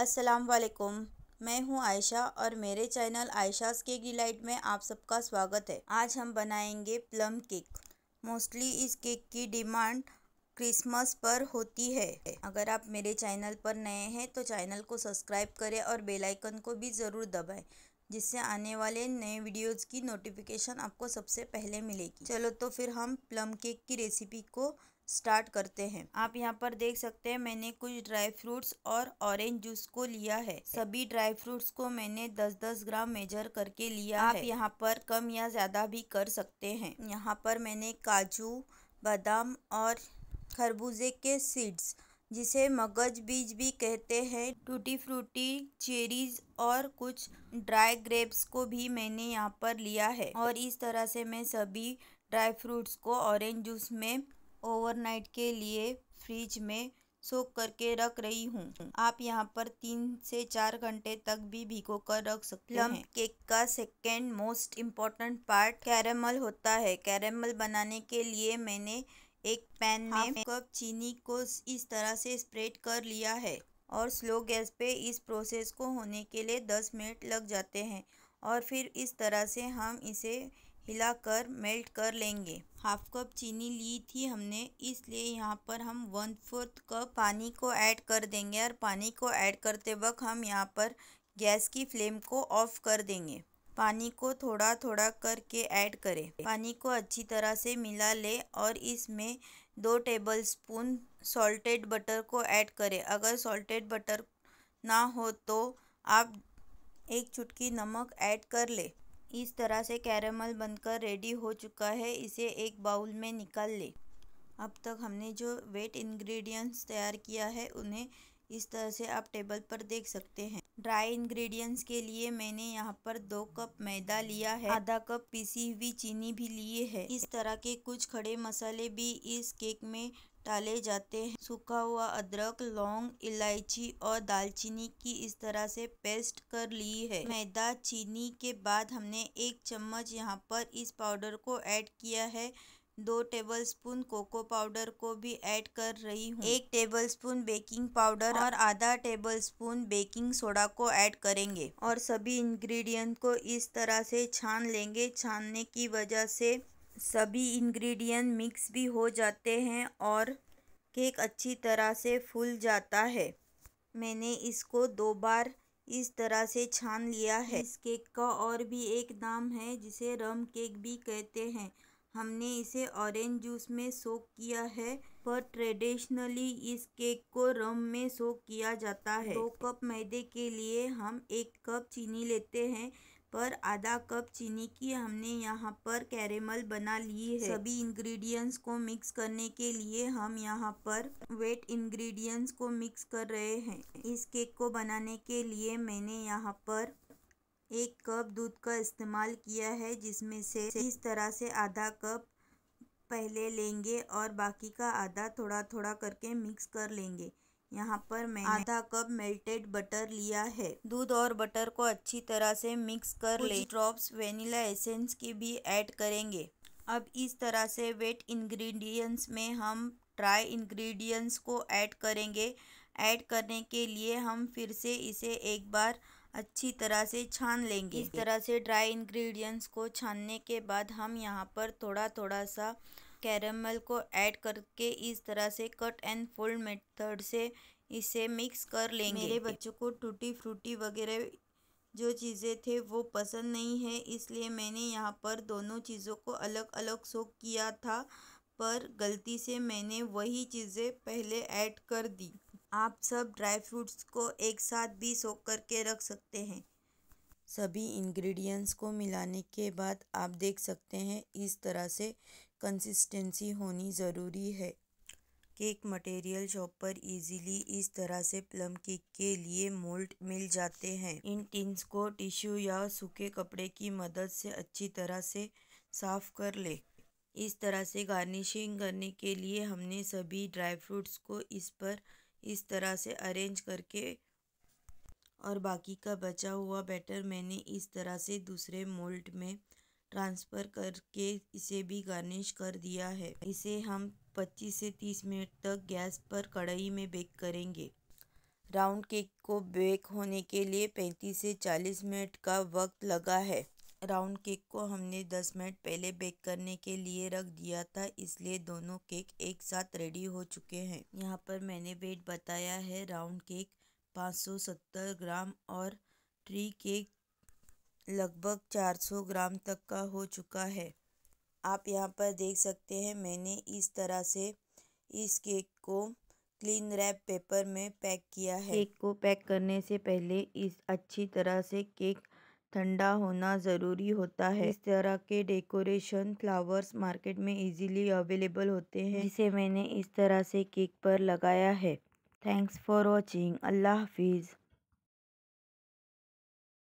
अस्सलाम वालेकुम मैं हूं आयशा और मेरे चैनल आयशा केक डिलाइट में आप सबका स्वागत है आज हम बनाएंगे प्लम केक मोस्टली इस केक की डिमांड क्रिसमस पर होती है अगर आप मेरे चैनल पर नए हैं तो चैनल को सब्सक्राइब करें और बेल आइकन को भी ज़रूर दबाएं जिससे आने वाले नए वीडियोज़ की नोटिफिकेशन आपको सबसे पहले मिलेगी चलो तो फिर हम प्लम केक की रेसिपी को स्टार्ट करते हैं आप यहाँ पर देख सकते हैं मैंने कुछ ड्राई फ्रूट्स और ऑरेंज जूस को लिया है सभी ड्राई फ्रूट्स को मैंने 10-10 ग्राम मेजर करके लिया आप है। यहाँ पर कम या ज़्यादा भी कर सकते हैं यहाँ पर मैंने काजू बादाम और खरबूजे के सीड्स जिसे मगज बीज भी कहते हैं टूटी फ्रूटी चेरीज और कुछ ड्राई ग्रेप्स को भी मैंने यहाँ पर लिया है और इस तरह से मैं सभी ड्राई फ्रूट्स को ऑरेंज जूस में ओवरनाइट के लिए फ्रिज में सोख करके रख रही हूँ आप यहाँ पर तीन से चार घंटे तक भी भिगो कर रख सकते प्लम हैं। केक का second most important part caramel होता है कैरेमल बनाने के लिए मैंने एक पैन में हाँ। कप चीनी को इस तरह से स्प्रेड कर लिया है और स्लो गैस पे इस प्रोसेस को होने के लिए दस मिनट लग जाते हैं और फिर इस तरह से हम इसे हिलाकर मेल्ट कर लेंगे हाफ कप चीनी ली थी हमने इसलिए यहाँ पर हम वन फोर्थ कप पानी को ऐड कर देंगे और पानी को ऐड करते वक्त हम यहाँ पर गैस की फ्लेम को ऑफ कर देंगे पानी को थोड़ा थोड़ा करके ऐड करें पानी को अच्छी तरह से मिला लें और इसमें दो टेबलस्पून सॉल्टेड बटर को ऐड करें अगर सॉल्टेड बटर ना हो तो आप एक चुटकी नमक ऐड कर ले इस तरह से कैरमल बनकर रेडी हो चुका है इसे एक बाउल में निकाल ले अब तक हमने जो वेट इंग्रेडिएंट्स तैयार किया है उन्हें इस तरह से आप टेबल पर देख सकते हैं ड्राई इंग्रेडिएंट्स के लिए मैंने यहाँ पर दो कप मैदा लिया है आधा कप पीसी हुई चीनी भी लिए है इस तरह के कुछ खड़े मसाले भी इस केक में डाले जाते हैं सूखा हुआ अदरक लौंग इलायची और दालचीनी की इस तरह से पेस्ट कर ली है मैदा चीनी के बाद हमने एक चम्मच यहाँ पर इस पाउडर को ऐड किया है दो टेबलस्पून कोको पाउडर को भी ऐड कर रही हूँ एक टेबलस्पून बेकिंग पाउडर और आधा टेबलस्पून बेकिंग सोडा को ऐड करेंगे और सभी इंग्रेडिएंट को इस तरह से छान लेंगे छानने की वजह से सभी इंग्रेडिएंट मिक्स भी हो जाते हैं और केक अच्छी तरह से फूल जाता है मैंने इसको दो बार इस तरह से छान लिया है इस केक का और भी एक नाम है जिसे रम केक भी कहते हैं हमने इसे ऑरेंज जूस में सोक किया है पर ट्रेडिशनली इस केक को रम में सोक किया जाता है दो कप मैदे के लिए हम एक कप चीनी लेते हैं पर आधा कप चीनी की हमने यहाँ पर कैरेमल बना ली है सभी इंग्रेडिएंट्स को मिक्स करने के लिए हम यहाँ पर वेट इंग्रेडिएंट्स को मिक्स कर रहे हैं इस केक को बनाने के लिए मैंने यहाँ पर एक कप दूध का इस्तेमाल किया है जिसमें से इस तरह से आधा कप पहले लेंगे और बाकी का आधा थोड़ा थोड़ा करके मिक्स कर लेंगे यहाँ पर मैं आधा कप मेल्टेड बटर लिया है दूध और बटर को अच्छी तरह से मिक्स कर ले ड्रॉप्स वेनिला एसेंस की भी ऐड करेंगे अब इस तरह से वेट इंग्रेडिएंट्स में हम ड्राई इंग्रेडिएंट्स को ऐड करेंगे ऐड करने के लिए हम फिर से इसे एक बार अच्छी तरह से छान लेंगे इस तरह से ड्राई इंग्रेडिएंट्स को छानने के बाद हम यहाँ पर थोड़ा थोड़ा सा कैरमल को ऐड करके इस तरह से कट एंड फोल्ड मेथड से इसे मिक्स कर लेंगे मेरे बच्चों को टूटी फ्रूटी वगैरह जो चीज़ें थे वो पसंद नहीं है इसलिए मैंने यहाँ पर दोनों चीज़ों को अलग अलग सो किया था पर गलती से मैंने वही चीज़ें पहले ऐड कर दी आप सब ड्राई फ्रूट्स को एक साथ भी सोख करके रख सकते हैं सभी इंग्रेडिएंट्स को मिलाने के बाद आप देख सकते हैं इस तरह से कंसिस्टेंसी होनी ज़रूरी है केक मटेरियल शॉप पर इजीली इस तरह से प्लम केक के लिए मोल्ड मिल जाते हैं इन टिन्स को टिश्यू या सूखे कपड़े की मदद से अच्छी तरह से साफ कर ले इस तरह से गार्निशिंग करने के लिए हमने सभी ड्राई फ्रूट्स को इस पर इस तरह से अरेंज करके और बाकी का बचा हुआ बैटर मैंने इस तरह से दूसरे मोल्ड में ट्रांसफ़र करके इसे भी गार्निश कर दिया है इसे हम 25 से 30 मिनट तक गैस पर कढ़ाई में बेक करेंगे राउंड केक को बेक होने के लिए 35 से 40 मिनट का वक्त लगा है राउंड केक को हमने 10 मिनट पहले बेक करने के लिए रख दिया था इसलिए दोनों केक एक साथ रेडी हो चुके हैं यहाँ पर मैंने वेट बताया है राउंड केक 570 ग्राम और ट्री केक लगभग 400 ग्राम तक का हो चुका है आप यहाँ पर देख सकते हैं मैंने इस तरह से इस केक को क्लीन रैप पेपर में पैक किया है केक को पैक करने से पहले इस अच्छी तरह से केक ठंडा होना ज़रूरी होता है इस तरह के डेकोरेशन फ्लावर्स मार्केट में इजीली अवेलेबल होते हैं जिसे मैंने इस तरह से केक पर लगाया है थैंक्स फॉर वॉचिंग अल्लाह हाफिज़